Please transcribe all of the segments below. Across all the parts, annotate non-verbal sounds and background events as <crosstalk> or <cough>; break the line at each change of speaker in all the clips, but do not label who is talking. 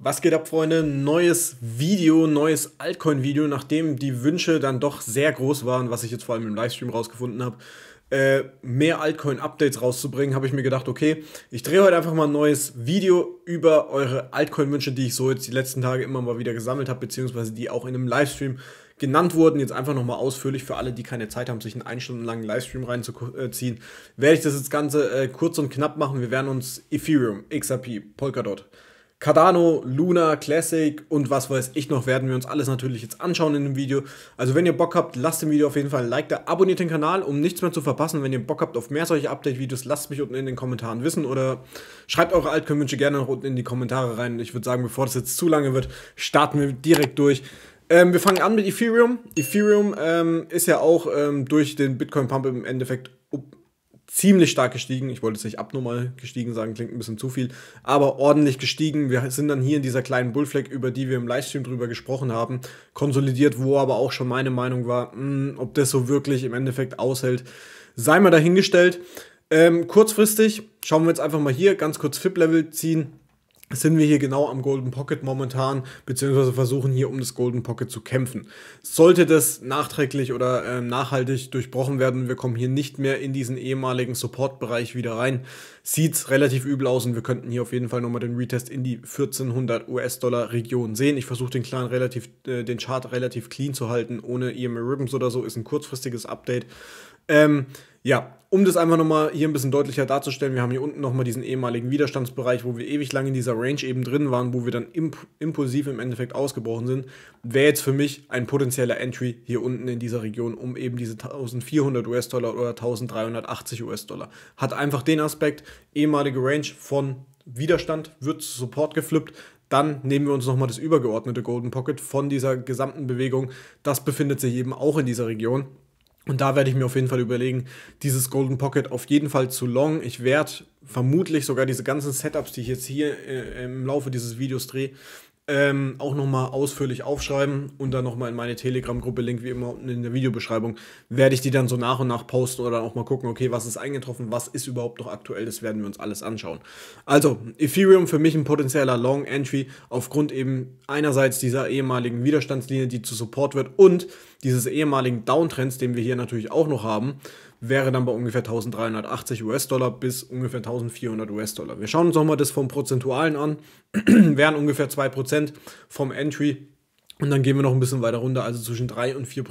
Was geht ab, Freunde? Neues Video, neues Altcoin-Video, nachdem die Wünsche dann doch sehr groß waren, was ich jetzt vor allem im Livestream rausgefunden habe, äh, mehr Altcoin-Updates rauszubringen, habe ich mir gedacht, okay, ich drehe heute einfach mal ein neues Video über eure Altcoin-Wünsche, die ich so jetzt die letzten Tage immer mal wieder gesammelt habe, beziehungsweise die auch in einem Livestream genannt wurden. Jetzt einfach nochmal ausführlich für alle, die keine Zeit haben, sich einen einstundenlangen Livestream reinzuziehen, werde ich das jetzt Ganze äh, kurz und knapp machen. Wir werden uns Ethereum, XRP, Polkadot, Cardano, Luna, Classic und was weiß ich noch, werden wir uns alles natürlich jetzt anschauen in dem Video. Also wenn ihr Bock habt, lasst dem Video auf jeden Fall ein Like da, abonniert den Kanal, um nichts mehr zu verpassen. Wenn ihr Bock habt auf mehr solche Update-Videos, lasst mich unten in den Kommentaren wissen oder schreibt eure altcom gerne noch unten in die Kommentare rein. Ich würde sagen, bevor das jetzt zu lange wird, starten wir direkt durch. Ähm, wir fangen an mit Ethereum. Ethereum ähm, ist ja auch ähm, durch den Bitcoin-Pump im Endeffekt ziemlich stark gestiegen. Ich wollte es nicht abnormal gestiegen sagen, klingt ein bisschen zu viel, aber ordentlich gestiegen. Wir sind dann hier in dieser kleinen Bullfleck, über die wir im Livestream drüber gesprochen haben, konsolidiert, wo aber auch schon meine Meinung war, mh, hm, ob das so wirklich im Endeffekt aushält, sei mal dahingestellt. Ähm, kurzfristig schauen wir jetzt einfach mal hier ganz kurz FIP-Level ziehen sind wir hier genau am Golden Pocket momentan, beziehungsweise versuchen hier um das Golden Pocket zu kämpfen. Sollte das nachträglich oder äh, nachhaltig durchbrochen werden, wir kommen hier nicht mehr in diesen ehemaligen Support-Bereich wieder rein, sieht's relativ übel aus und wir könnten hier auf jeden Fall nochmal den Retest in die 1400 US-Dollar Region sehen. Ich versuche den Clan relativ, äh, den Chart relativ clean zu halten, ohne EMA Ribbons oder so, ist ein kurzfristiges Update. Ähm, ja, um das einfach nochmal hier ein bisschen deutlicher darzustellen, wir haben hier unten nochmal diesen ehemaligen Widerstandsbereich, wo wir ewig lang in dieser Range eben drin waren, wo wir dann imp impulsiv im Endeffekt ausgebrochen sind. Wäre jetzt für mich ein potenzieller Entry hier unten in dieser Region, um eben diese 1400 US-Dollar oder 1380 US-Dollar. Hat einfach den Aspekt, ehemalige Range von Widerstand wird zu Support geflippt, dann nehmen wir uns nochmal das übergeordnete Golden Pocket von dieser gesamten Bewegung. Das befindet sich eben auch in dieser Region. Und da werde ich mir auf jeden Fall überlegen, dieses Golden Pocket auf jeden Fall zu long. Ich werde vermutlich sogar diese ganzen Setups, die ich jetzt hier äh, im Laufe dieses Videos drehe, ähm, auch nochmal ausführlich aufschreiben und dann nochmal in meine Telegram-Gruppe, Link wie immer unten in der Videobeschreibung, werde ich die dann so nach und nach posten oder dann auch mal gucken, okay, was ist eingetroffen, was ist überhaupt noch aktuell, das werden wir uns alles anschauen. Also, Ethereum für mich ein potenzieller Long Entry aufgrund eben einerseits dieser ehemaligen Widerstandslinie, die zu Support wird und dieses ehemaligen Downtrends, den wir hier natürlich auch noch haben wäre dann bei ungefähr 1380 US-Dollar bis ungefähr 1400 US-Dollar. Wir schauen uns nochmal das vom Prozentualen an, <clears throat> wären ungefähr 2% vom Entry. Und dann gehen wir noch ein bisschen weiter runter, also zwischen 3 und 4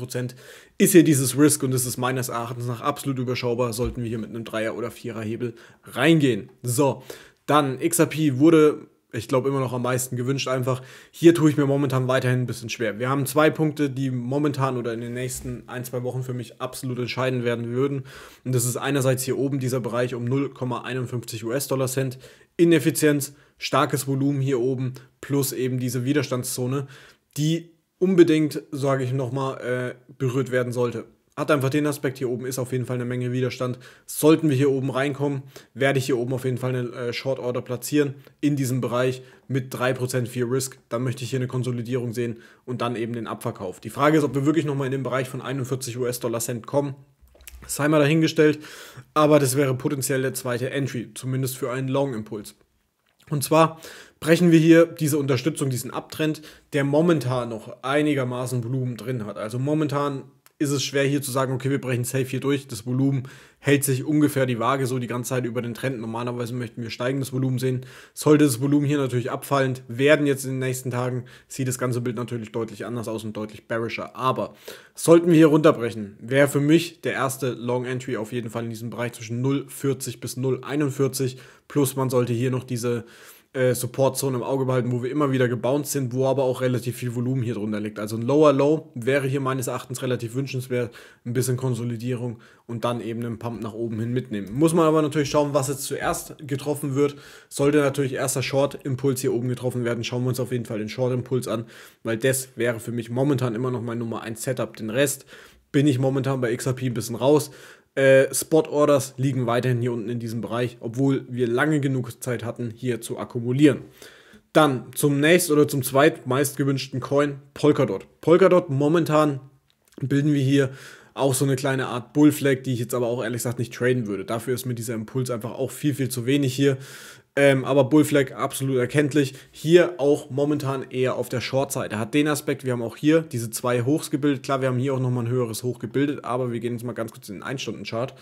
ist hier dieses Risk und es ist meines Erachtens nach absolut überschaubar, sollten wir hier mit einem 3er oder 4er Hebel reingehen. So, dann XRP wurde ich glaube, immer noch am meisten gewünscht. Einfach hier tue ich mir momentan weiterhin ein bisschen schwer. Wir haben zwei Punkte, die momentan oder in den nächsten ein, zwei Wochen für mich absolut entscheidend werden würden. Und das ist einerseits hier oben dieser Bereich um 0,51 US-Dollar Cent. Ineffizienz, starkes Volumen hier oben plus eben diese Widerstandszone, die unbedingt, sage ich nochmal, äh, berührt werden sollte hat einfach den Aspekt, hier oben ist auf jeden Fall eine Menge Widerstand. Sollten wir hier oben reinkommen, werde ich hier oben auf jeden Fall eine äh, Short Order platzieren in diesem Bereich mit 3% Fear Risk. Dann möchte ich hier eine Konsolidierung sehen und dann eben den Abverkauf. Die Frage ist, ob wir wirklich nochmal in den Bereich von 41 US-Dollar Cent kommen. Sei mal dahingestellt, aber das wäre potenziell der zweite Entry, zumindest für einen Long-Impuls. Und zwar brechen wir hier diese Unterstützung, diesen Abtrend, der momentan noch einigermaßen Blumen drin hat. Also momentan ist es schwer hier zu sagen, okay, wir brechen safe hier durch. Das Volumen hält sich ungefähr die Waage so die ganze Zeit über den Trend. Normalerweise möchten wir steigendes Volumen sehen. Sollte das Volumen hier natürlich abfallend werden jetzt in den nächsten Tagen, sieht das ganze Bild natürlich deutlich anders aus und deutlich bearischer. Aber sollten wir hier runterbrechen, wäre für mich der erste Long Entry auf jeden Fall in diesem Bereich zwischen 0,40 bis 0,41. Plus man sollte hier noch diese äh, Support-Zone im Auge behalten, wo wir immer wieder gebounced sind, wo aber auch relativ viel Volumen hier drunter liegt. Also ein Lower Low wäre hier meines Erachtens relativ wünschenswert, ein bisschen Konsolidierung und dann eben einen Pump nach oben hin mitnehmen. Muss man aber natürlich schauen, was jetzt zuerst getroffen wird. Sollte natürlich erster Short-Impuls hier oben getroffen werden, schauen wir uns auf jeden Fall den Short-Impuls an, weil das wäre für mich momentan immer noch mein Nummer 1 Setup. Den Rest bin ich momentan bei XRP ein bisschen raus. Äh, Spot Orders liegen weiterhin hier unten in diesem Bereich, obwohl wir lange genug Zeit hatten, hier zu akkumulieren. Dann zum nächsten oder zum zweitmeist gewünschten Coin Polkadot. Polkadot momentan bilden wir hier auch so eine kleine Art Bullflag, die ich jetzt aber auch ehrlich gesagt nicht traden würde. Dafür ist mir dieser Impuls einfach auch viel, viel zu wenig hier. Ähm, aber Bullflag absolut erkenntlich. Hier auch momentan eher auf der Short-Seite. Hat den Aspekt, wir haben auch hier diese zwei Hochs gebildet. Klar, wir haben hier auch nochmal ein höheres Hoch gebildet, aber wir gehen jetzt mal ganz kurz in den 1-Stunden-Chart.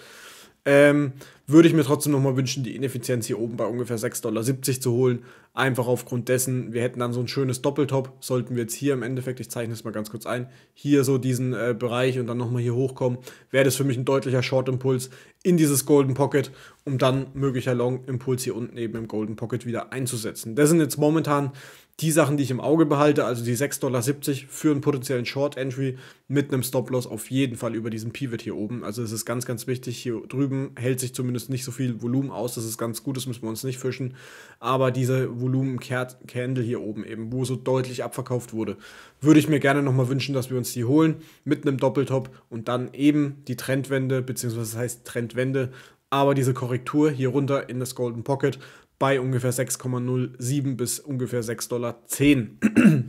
Ähm, würde ich mir trotzdem nochmal wünschen, die Ineffizienz hier oben bei ungefähr 6,70 Dollar zu holen. Einfach aufgrund dessen, wir hätten dann so ein schönes Doppeltop. Sollten wir jetzt hier im Endeffekt, ich zeichne es mal ganz kurz ein, hier so diesen äh, Bereich und dann nochmal hier hochkommen, wäre das für mich ein deutlicher Short-Impuls in dieses Golden Pocket, um dann möglicher Long-Impuls hier unten eben im Golden Pocket wieder einzusetzen. Das sind jetzt momentan die Sachen, die ich im Auge behalte, also die 6,70 Dollar für einen potenziellen Short Entry mit einem Stop Loss auf jeden Fall über diesen Pivot hier oben. Also es ist ganz, ganz wichtig. Hier drüben hält sich zumindest nicht so viel Volumen aus. Das ist ganz gut, das müssen wir uns nicht fischen. Aber diese Volumen-Candle hier oben eben, wo so deutlich abverkauft wurde, würde ich mir gerne nochmal wünschen, dass wir uns die holen mit einem Doppeltop und dann eben die Trendwende, beziehungsweise das heißt Trendwende, aber diese Korrektur hier runter in das Golden Pocket bei ungefähr 6,07 bis ungefähr 6,10 Dollar. <clears throat>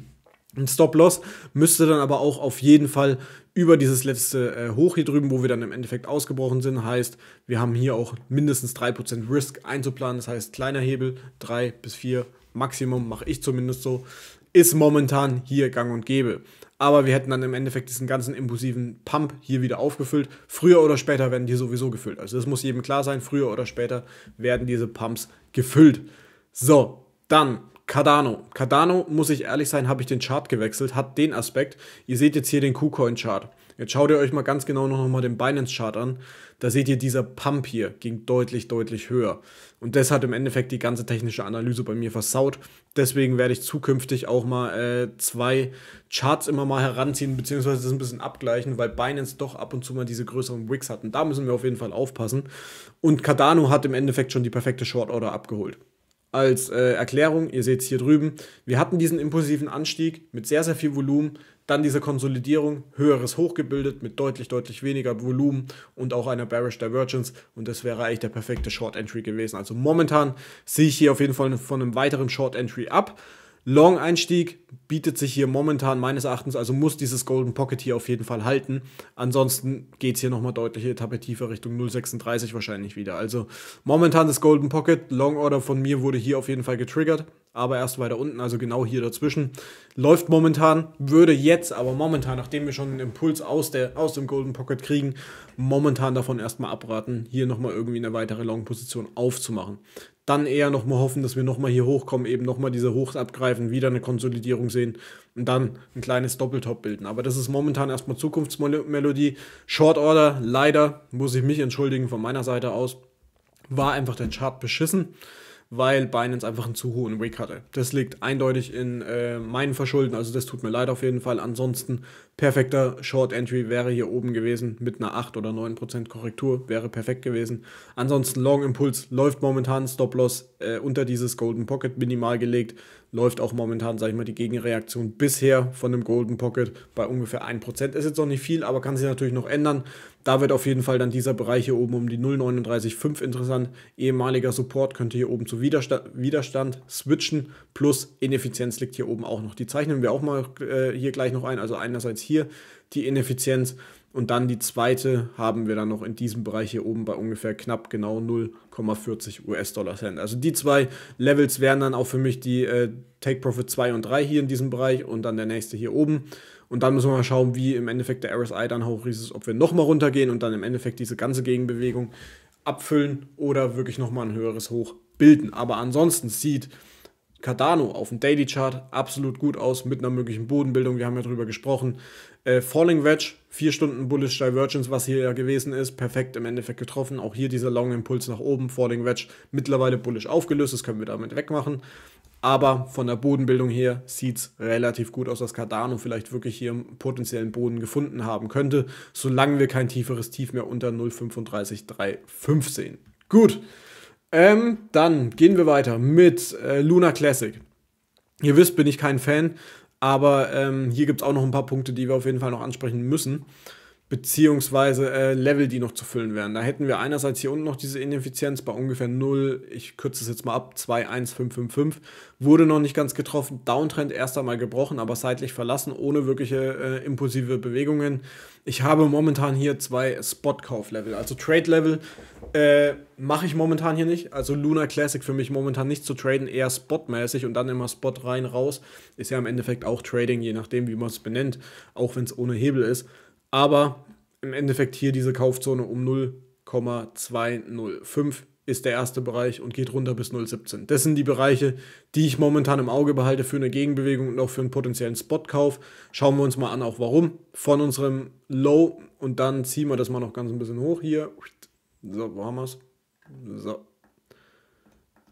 Ein Stop-Loss müsste dann aber auch auf jeden Fall über dieses letzte äh, Hoch hier drüben, wo wir dann im Endeffekt ausgebrochen sind, heißt, wir haben hier auch mindestens 3% Risk einzuplanen, das heißt kleiner Hebel, 3 bis 4 Maximum, mache ich zumindest so, ist momentan hier gang und gäbe aber wir hätten dann im Endeffekt diesen ganzen impulsiven Pump hier wieder aufgefüllt. Früher oder später werden die sowieso gefüllt. Also das muss jedem klar sein, früher oder später werden diese Pumps gefüllt. So, dann Cardano. Cardano, muss ich ehrlich sein, habe ich den Chart gewechselt, hat den Aspekt. Ihr seht jetzt hier den KuCoin-Chart. Jetzt schaut ihr euch mal ganz genau noch mal den Binance-Chart an. Da seht ihr, dieser Pump hier ging deutlich, deutlich höher. Und das hat im Endeffekt die ganze technische Analyse bei mir versaut. Deswegen werde ich zukünftig auch mal äh, zwei Charts immer mal heranziehen, beziehungsweise das ein bisschen abgleichen, weil Binance doch ab und zu mal diese größeren Wicks hatten. Da müssen wir auf jeden Fall aufpassen. Und Cardano hat im Endeffekt schon die perfekte Short-Order abgeholt als äh, Erklärung, ihr seht es hier drüben, wir hatten diesen impulsiven Anstieg mit sehr, sehr viel Volumen, dann diese Konsolidierung, höheres Hoch gebildet mit deutlich, deutlich weniger Volumen und auch einer Bearish Divergence und das wäre eigentlich der perfekte Short Entry gewesen. Also momentan sehe ich hier auf jeden Fall von einem weiteren Short Entry ab. Long-Einstieg bietet sich hier momentan meines Erachtens, also muss dieses Golden Pocket hier auf jeden Fall halten. Ansonsten geht es hier nochmal deutliche Etappe tiefer Richtung 0,36 wahrscheinlich wieder. Also momentan das Golden Pocket, Long Order von mir wurde hier auf jeden Fall getriggert aber erst weiter unten, also genau hier dazwischen. Läuft momentan, würde jetzt aber momentan, nachdem wir schon einen Impuls aus, der, aus dem Golden Pocket kriegen, momentan davon erstmal abraten, hier nochmal irgendwie eine weitere Long-Position aufzumachen. Dann eher nochmal hoffen, dass wir nochmal hier hochkommen, eben nochmal diese Hochs abgreifen, wieder eine Konsolidierung sehen und dann ein kleines Doppeltop bilden. Aber das ist momentan erstmal Zukunftsmelodie. Short Order, leider, muss ich mich entschuldigen von meiner Seite aus, war einfach der Chart beschissen weil Binance einfach einen zu hohen Wig hatte. Das liegt eindeutig in äh, meinen Verschulden, also das tut mir leid auf jeden Fall. Ansonsten perfekter Short Entry wäre hier oben gewesen mit einer 8 oder 9% Korrektur, wäre perfekt gewesen. Ansonsten Long Impulse läuft momentan, Stop Loss äh, unter dieses Golden Pocket minimal gelegt, läuft auch momentan, sage ich mal, die Gegenreaktion bisher von dem Golden Pocket bei ungefähr 1%. Ist jetzt noch nicht viel, aber kann sich natürlich noch ändern. Da wird auf jeden Fall dann dieser Bereich hier oben um die 0,395 interessant. Ehemaliger Support könnte hier oben zu Widerstand, Widerstand switchen, plus Ineffizienz liegt hier oben auch noch. Die zeichnen wir auch mal äh, hier gleich noch ein. Also einerseits hier die Ineffizienz, und dann die zweite haben wir dann noch in diesem Bereich hier oben bei ungefähr knapp genau 0,40 US-Dollar Cent. Also die zwei Levels wären dann auch für mich die äh, Take Profit 2 und 3 hier in diesem Bereich und dann der nächste hier oben. Und dann müssen wir mal schauen, wie im Endeffekt der RSI dann hoch ist, ob wir nochmal runtergehen und dann im Endeffekt diese ganze Gegenbewegung abfüllen oder wirklich nochmal ein höheres Hoch bilden. Aber ansonsten sieht Cardano auf dem Daily Chart absolut gut aus mit einer möglichen Bodenbildung. Wir haben ja drüber gesprochen. Äh, Falling Wedge, 4 Stunden Bullish Divergence, was hier ja gewesen ist, perfekt im Endeffekt getroffen. Auch hier dieser Long Impuls nach oben. Falling Wedge mittlerweile bullish aufgelöst, das können wir damit wegmachen. Aber von der Bodenbildung her sieht es relativ gut aus, dass Cardano vielleicht wirklich hier einen potenziellen Boden gefunden haben könnte, solange wir kein tieferes Tief mehr unter 0,35,3,5 sehen. Gut, ähm, dann gehen wir weiter mit äh, Luna Classic. Ihr wisst, bin ich kein Fan, aber ähm, hier gibt es auch noch ein paar Punkte, die wir auf jeden Fall noch ansprechen müssen beziehungsweise äh, Level, die noch zu füllen wären. Da hätten wir einerseits hier unten noch diese Ineffizienz bei ungefähr 0, ich kürze es jetzt mal ab, 2, 1, 5, 5, 5. wurde noch nicht ganz getroffen, Downtrend erst einmal gebrochen, aber seitlich verlassen, ohne wirkliche äh, impulsive Bewegungen. Ich habe momentan hier zwei Spot-Kauf-Level, also Trade-Level äh, mache ich momentan hier nicht, also Luna Classic für mich momentan nicht zu traden, eher Spot-mäßig und dann immer Spot rein, raus, ist ja im Endeffekt auch Trading, je nachdem wie man es benennt, auch wenn es ohne Hebel ist. Aber im Endeffekt hier diese Kaufzone um 0,205 ist der erste Bereich und geht runter bis 0,17. Das sind die Bereiche, die ich momentan im Auge behalte für eine Gegenbewegung und auch für einen potenziellen Spotkauf. Schauen wir uns mal an, auch warum. Von unserem Low und dann ziehen wir das mal noch ganz ein bisschen hoch hier. So, wo haben wir es? So.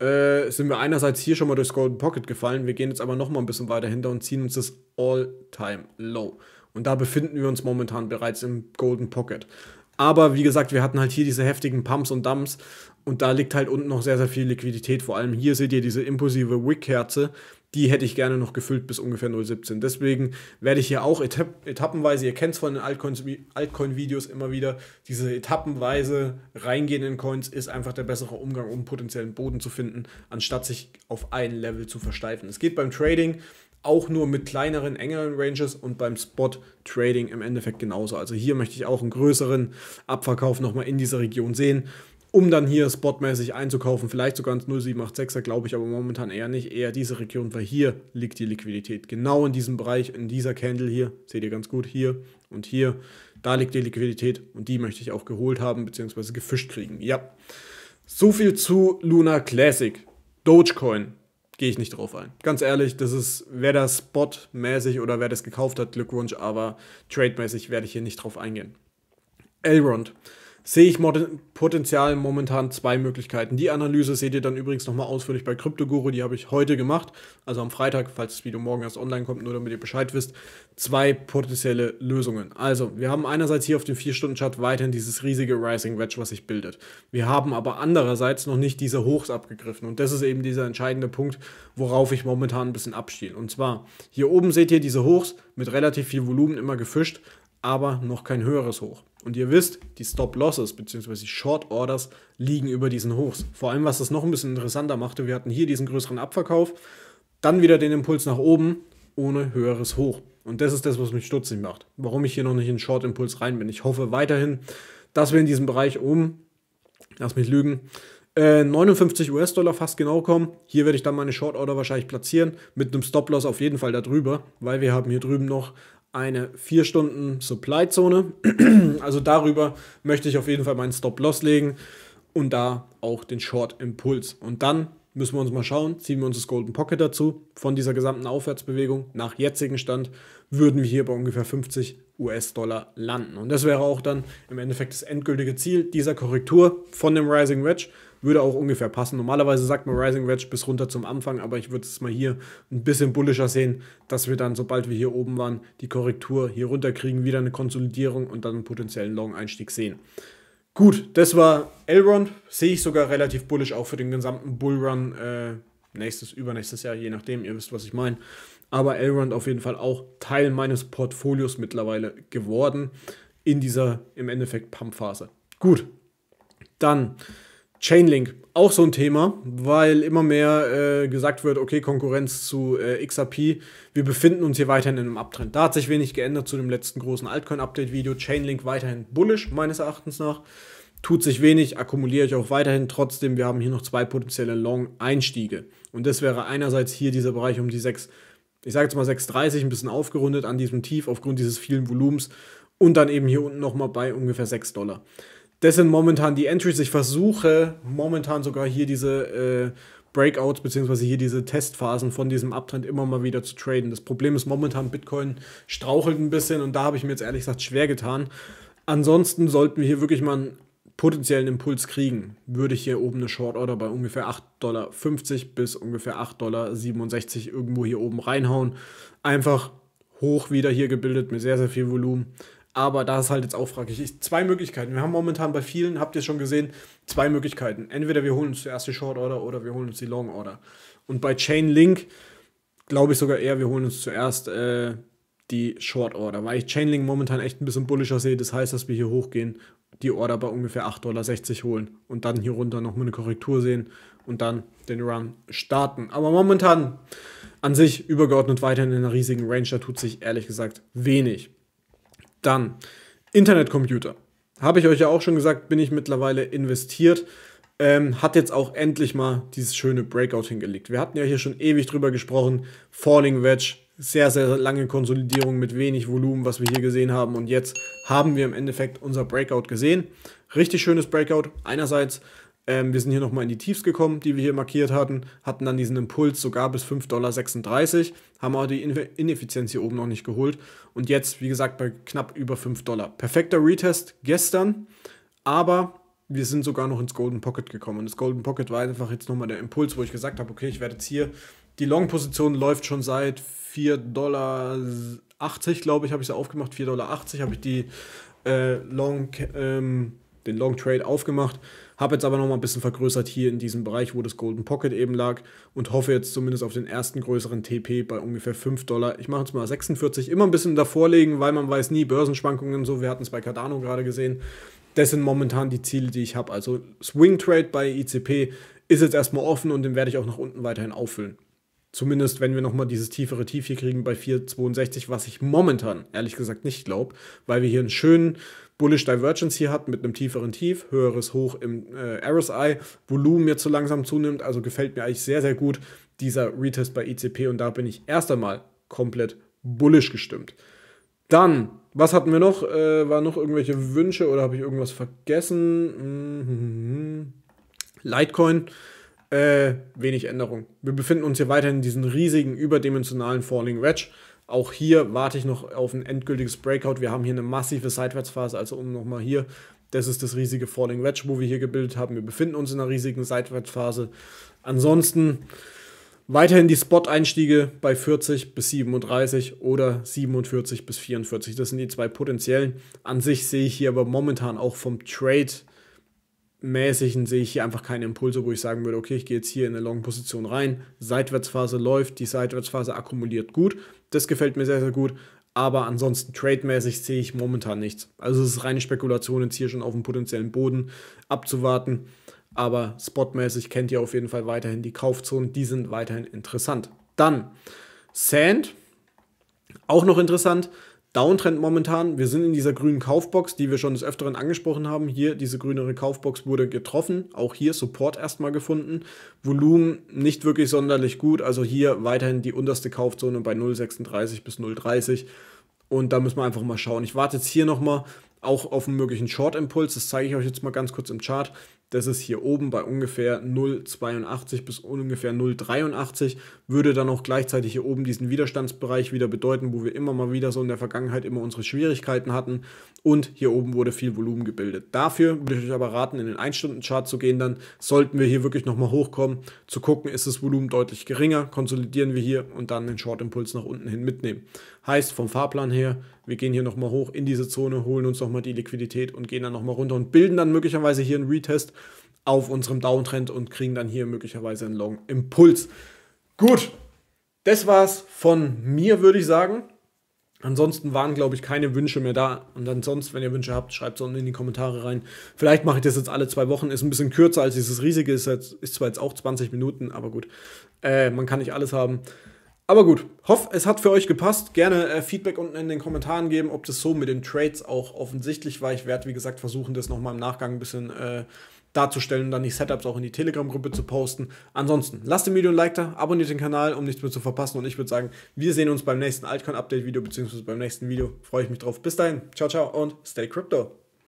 Äh, sind wir einerseits hier schon mal durchs Golden Pocket gefallen. Wir gehen jetzt aber noch mal ein bisschen weiter hinter und ziehen uns das All-Time-Low. Und da befinden wir uns momentan bereits im Golden Pocket. Aber wie gesagt, wir hatten halt hier diese heftigen Pumps und Dumps und da liegt halt unten noch sehr, sehr viel Liquidität. Vor allem hier seht ihr diese impulsive Wick-Kerze, die hätte ich gerne noch gefüllt bis ungefähr 0,17. Deswegen werde ich hier auch Eta etappenweise, ihr kennt es von den Altcoin-Videos immer wieder, diese etappenweise reingehen in Coins ist einfach der bessere Umgang, um potenziellen Boden zu finden, anstatt sich auf ein Level zu versteifen. Es geht beim Trading auch nur mit kleineren, engeren Ranges und beim Spot Trading im Endeffekt genauso. Also hier möchte ich auch einen größeren Abverkauf nochmal in dieser Region sehen, um dann hier spotmäßig einzukaufen. Vielleicht sogar ins 0786er, glaube ich, aber momentan eher nicht. Eher diese Region, weil hier liegt die Liquidität. Genau in diesem Bereich, in dieser Candle hier, seht ihr ganz gut, hier und hier. Da liegt die Liquidität und die möchte ich auch geholt haben, beziehungsweise gefischt kriegen. Ja. So viel zu Luna Classic. Dogecoin gehe ich nicht drauf ein. Ganz ehrlich, das ist, wer das Spot-mäßig oder wer das gekauft hat, Glückwunsch, aber trade-mäßig werde ich hier nicht drauf eingehen. Elrond sehe ich potenziell momentan zwei Möglichkeiten. Die Analyse seht ihr dann übrigens nochmal ausführlich bei Kryptoguru, die habe ich heute gemacht, also am Freitag, falls das Video morgen erst online kommt, nur damit ihr Bescheid wisst, zwei potenzielle Lösungen. Also, wir haben einerseits hier auf dem 4-Stunden-Chart weiterhin dieses riesige Rising Wedge, was sich bildet. Wir haben aber andererseits noch nicht diese Hochs abgegriffen und das ist eben dieser entscheidende Punkt, worauf ich momentan ein bisschen abstehe. Und zwar, hier oben seht ihr diese Hochs mit relativ viel Volumen immer gefischt, aber noch kein höheres Hoch. Und ihr wisst, die Stop-Losses bzw. Short-Orders liegen über diesen Hochs. Vor allem, was das noch ein bisschen interessanter machte, wir hatten hier diesen größeren Abverkauf, dann wieder den Impuls nach oben ohne höheres Hoch. Und das ist das, was mich stutzig macht. Warum ich hier noch nicht in Short-Impuls rein bin. Ich hoffe weiterhin, dass wir in diesem Bereich oben, lass mich lügen, 59 äh, US-Dollar fast genau kommen. Hier werde ich dann meine Short Order wahrscheinlich platzieren mit einem Stop-Loss auf jeden Fall darüber, weil wir haben hier drüben noch eine 4 Stunden Supply-Zone. <clears throat> also darüber möchte ich auf jeden Fall meinen Stop-Loss legen und da auch den Short-Impuls. Und dann müssen wir uns mal schauen, ziehen wir uns das Golden Pocket dazu. Von dieser gesamten Aufwärtsbewegung nach jetzigem Stand würden wir hier bei ungefähr 50 US-Dollar landen. Und das wäre auch dann im Endeffekt das endgültige Ziel dieser Korrektur von dem Rising Wedge würde auch ungefähr passen. Normalerweise sagt man Rising Wedge bis runter zum Anfang, aber ich würde es mal hier ein bisschen bullischer sehen, dass wir dann, sobald wir hier oben waren, die Korrektur hier runter kriegen, wieder eine Konsolidierung und dann einen potenziellen Long-Einstieg sehen. Gut, das war Elrond. Sehe ich sogar relativ bullisch auch für den gesamten Bullrun äh, nächstes, übernächstes Jahr, je nachdem, ihr wisst, was ich meine. Aber Elrond auf jeden Fall auch Teil meines Portfolios mittlerweile geworden in dieser im Endeffekt Pump-Phase. Gut, dann Chainlink, auch so ein Thema, weil immer mehr äh, gesagt wird, okay, Konkurrenz zu äh, XRP, wir befinden uns hier weiterhin in einem Abtrend. Da hat sich wenig geändert zu dem letzten großen Altcoin-Update-Video. Chainlink weiterhin bullish, meines Erachtens nach. Tut sich wenig, akkumuliere ich auch weiterhin. Trotzdem, wir haben hier noch zwei potenzielle Long-Einstiege. Und das wäre einerseits hier dieser Bereich um die 6, ich sage jetzt mal 6,30, ein bisschen aufgerundet an diesem Tief aufgrund dieses vielen Volumens. Und dann eben hier unten nochmal bei ungefähr 6 Dollar das sind momentan die Entries. Ich versuche momentan sogar hier diese äh, Breakouts bzw. hier diese Testphasen von diesem Abtrend immer mal wieder zu traden. Das Problem ist momentan, Bitcoin strauchelt ein bisschen und da habe ich mir jetzt ehrlich gesagt schwer getan. Ansonsten sollten wir hier wirklich mal einen potenziellen Impuls kriegen, würde ich hier oben eine Short Order bei ungefähr 8,50 Dollar bis ungefähr 8,67 Dollar irgendwo hier oben reinhauen. Einfach hoch wieder hier gebildet mit sehr, sehr viel Volumen. Aber da ist halt jetzt auch fraglich. Ich, zwei Möglichkeiten. Wir haben momentan bei vielen, habt ihr schon gesehen, zwei Möglichkeiten. Entweder wir holen uns zuerst die Short Order oder wir holen uns die Long Order. Und bei Chainlink glaube ich sogar eher, wir holen uns zuerst äh, die Short Order, weil ich Chainlink momentan echt ein bisschen bullischer sehe. Das heißt, dass wir hier hochgehen, die Order bei ungefähr 8,60 Dollar holen und dann hier runter nochmal eine Korrektur sehen und dann den Run starten. Aber momentan an sich übergeordnet weiterhin in einer riesigen Range, da tut sich ehrlich gesagt wenig. Dann Internetcomputer. Habe ich euch ja auch schon gesagt, bin ich mittlerweile investiert. Ähm, hat jetzt auch endlich mal dieses schöne Breakout hingelegt. Wir hatten ja hier schon ewig drüber gesprochen. Falling Wedge, sehr, sehr lange Konsolidierung mit wenig Volumen, was wir hier gesehen haben. Und jetzt haben wir im Endeffekt unser Breakout gesehen. Richtig schönes Breakout einerseits. Ähm, wir sind hier nochmal in die Tiefs gekommen, die wir hier markiert hatten, hatten dann diesen Impuls sogar bis 5,36 Dollar, haben aber die Ineffizienz hier oben noch nicht geholt und jetzt, wie gesagt, bei knapp über 5 Dollar. Perfekter Retest gestern, aber wir sind sogar noch ins Golden Pocket gekommen und das Golden Pocket war einfach jetzt nochmal der Impuls, wo ich gesagt habe, okay, ich werde jetzt hier, die Long-Position läuft schon seit 4,80 Dollar glaube ich, habe ich sie aufgemacht, 4,80 Dollar habe ich die äh, Long, ähm, den Long Trade aufgemacht habe jetzt aber nochmal ein bisschen vergrößert hier in diesem Bereich, wo das Golden Pocket eben lag und hoffe jetzt zumindest auf den ersten größeren TP bei ungefähr 5 Dollar. Ich mache jetzt mal 46, immer ein bisschen davor legen, weil man weiß nie, Börsenschwankungen so, wir hatten es bei Cardano gerade gesehen. Das sind momentan die Ziele, die ich habe. Also Swing Trade bei ICP ist jetzt erstmal offen und den werde ich auch nach unten weiterhin auffüllen. Zumindest, wenn wir nochmal dieses tiefere Tief hier kriegen bei 4,62, was ich momentan ehrlich gesagt nicht glaube, weil wir hier einen schönen Bullish Divergence hier hatten mit einem tieferen Tief, höheres Hoch im äh, RSI, Volumen mir zu langsam zunimmt, also gefällt mir eigentlich sehr, sehr gut dieser Retest bei ICP und da bin ich erst einmal komplett bullish gestimmt. Dann, was hatten wir noch? Äh, waren noch irgendwelche Wünsche oder habe ich irgendwas vergessen? Mm -hmm. Litecoin äh, wenig Änderung. Wir befinden uns hier weiterhin in diesem riesigen, überdimensionalen Falling Wedge. Auch hier warte ich noch auf ein endgültiges Breakout. Wir haben hier eine massive Seitwärtsphase, also um nochmal hier, das ist das riesige Falling Wedge, wo wir hier gebildet haben. Wir befinden uns in einer riesigen Seitwärtsphase. Ansonsten weiterhin die Spot-Einstiege bei 40 bis 37 oder 47 bis 44. Das sind die zwei potenziellen. An sich sehe ich hier aber momentan auch vom Trade mäßigen sehe ich hier einfach keine Impulse, wo ich sagen würde, okay, ich gehe jetzt hier in eine Long-Position rein, Seitwärtsphase läuft, die Seitwärtsphase akkumuliert gut, das gefällt mir sehr, sehr gut, aber ansonsten trademäßig sehe ich momentan nichts. Also es ist reine Spekulation, jetzt hier schon auf dem potenziellen Boden abzuwarten, aber spotmäßig kennt ihr auf jeden Fall weiterhin die Kaufzonen, die sind weiterhin interessant. Dann Sand, auch noch interessant, Downtrend momentan. Wir sind in dieser grünen Kaufbox, die wir schon des Öfteren angesprochen haben. Hier, diese grünere Kaufbox wurde getroffen. Auch hier Support erstmal gefunden. Volumen nicht wirklich sonderlich gut. Also hier weiterhin die unterste Kaufzone bei 0,36 bis 0,30. Und da müssen wir einfach mal schauen. Ich warte jetzt hier nochmal auch auf einen möglichen Short-Impuls. Das zeige ich euch jetzt mal ganz kurz im Chart. Das ist hier oben bei ungefähr 0,82 bis ungefähr 0,83. Würde dann auch gleichzeitig hier oben diesen Widerstandsbereich wieder bedeuten, wo wir immer mal wieder so in der Vergangenheit immer unsere Schwierigkeiten hatten. Und hier oben wurde viel Volumen gebildet. Dafür würde ich euch aber raten, in den 1-Stunden-Chart zu gehen. Dann sollten wir hier wirklich nochmal hochkommen, zu gucken, ist das Volumen deutlich geringer, konsolidieren wir hier und dann den Short-Impuls nach unten hin mitnehmen. Heißt vom Fahrplan her, wir gehen hier nochmal hoch in diese Zone, holen uns nochmal nochmal die Liquidität und gehen dann nochmal runter und bilden dann möglicherweise hier einen Retest auf unserem Downtrend und kriegen dann hier möglicherweise einen Long Impuls. Gut, das war's von mir, würde ich sagen. Ansonsten waren, glaube ich, keine Wünsche mehr da. Und ansonsten, wenn ihr Wünsche habt, schreibt es unten in die Kommentare rein. Vielleicht mache ich das jetzt alle zwei Wochen. Ist ein bisschen kürzer als dieses riesige. Ist, jetzt, ist zwar jetzt auch 20 Minuten, aber gut. Äh, man kann nicht alles haben. Aber gut, hoffe, es hat für euch gepasst. Gerne äh, Feedback unten in den Kommentaren geben, ob das so mit den Trades auch offensichtlich war. Ich werde, wie gesagt, versuchen, das nochmal im Nachgang ein bisschen äh, darzustellen und dann die Setups auch in die Telegram-Gruppe zu posten. Ansonsten, lasst dem Video ein Like da, abonniert den Kanal, um nichts mehr zu verpassen. Und ich würde sagen, wir sehen uns beim nächsten Altcoin-Update-Video, beziehungsweise beim nächsten Video. Freue ich mich drauf. Bis dahin, ciao, ciao und stay crypto.